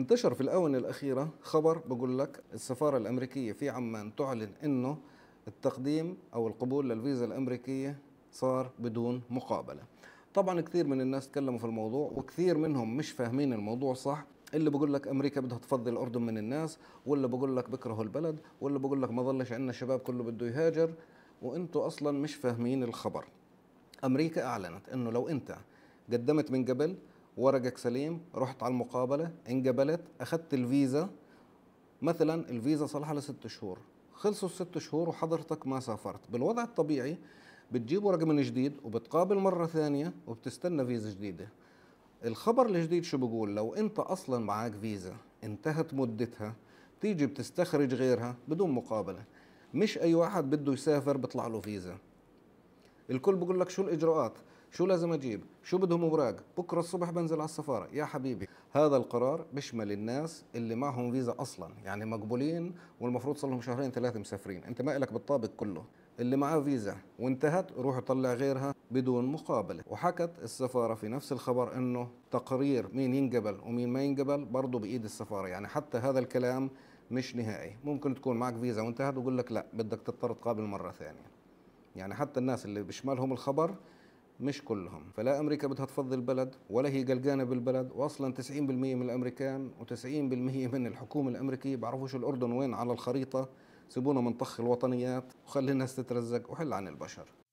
انتشر في الآونة الأخيرة خبر بقول لك السفارة الأمريكية في عمان تعلن أنه التقديم أو القبول للفيزا الأمريكية صار بدون مقابلة طبعا كثير من الناس تكلموا في الموضوع وكثير منهم مش فاهمين الموضوع صح اللي بقول لك امريكا بدها تفضي الاردن من الناس واللي بقول لك بكرهوا البلد واللي بقول لك ما ظلش عندنا شباب كله بده يهاجر وانتوا اصلا مش فاهمين الخبر امريكا اعلنت انه لو انت قدمت من قبل ورقك سليم رحت على المقابله انقبلت اخذت الفيزا مثلا الفيزا صالحه لست شهور خلصوا الست شهور وحضرتك ما سافرت بالوضع الطبيعي بتجيب ورقه من جديد وبتقابل مره ثانيه وبتستنى فيزا جديده الخبر الجديد شو بقول لو انت اصلا معاك فيزا انتهت مدتها تيجي بتستخرج غيرها بدون مقابله مش اي واحد بده يسافر بيطلع له فيزا الكل بقول لك شو الاجراءات شو لازم اجيب شو بدهم اوراق بكره الصبح بنزل على السفاره يا حبيبي هذا القرار بيشمل الناس اللي معهم فيزا اصلا يعني مقبولين والمفروض صار لهم شهرين ثلاثه مسافرين انت ما لك بالطابق كله اللي معاه فيزا وانتهت روح طلع غيرها بدون مقابله وحكت السفاره في نفس الخبر انه تقرير مين ينقبل ومين ما ينقبل برضه بايد السفاره يعني حتى هذا الكلام مش نهائي ممكن تكون معك فيزا وانتهت ويقول لك لا بدك تضطر تقابل مره ثانيه يعني حتى الناس اللي بيشملهم الخبر مش كلهم فلا امريكا بدها تفضي البلد ولا هي قلقانه بالبلد واصلا 90% من الامريكان و90% من الحكومه الامريكيه بعرفوش الاردن وين على الخريطه سيبونا من طخ الوطنيات وخلينا الناس تترزق وحل عن البشر